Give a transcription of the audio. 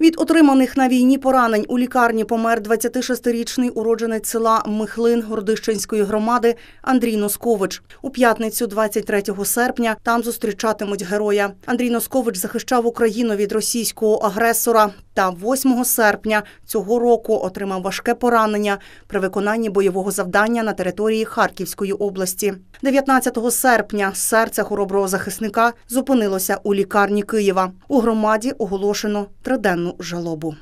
Від отриманих на війні поранень у лікарні помер 26-річний уродженець села Михлин Гордищенської громади Андрій Носкович. У п'ятницю, 23 серпня, там зустрічатимуть героя. Андрій Носкович захищав Україну від російського агресора та 8 серпня цього року отримав важке поранення при виконанні бойового завдання на території Харківської області. 19 серпня серце хороброго захисника зупинилося у лікарні Києва. У громаді оголошено триденну жалобу.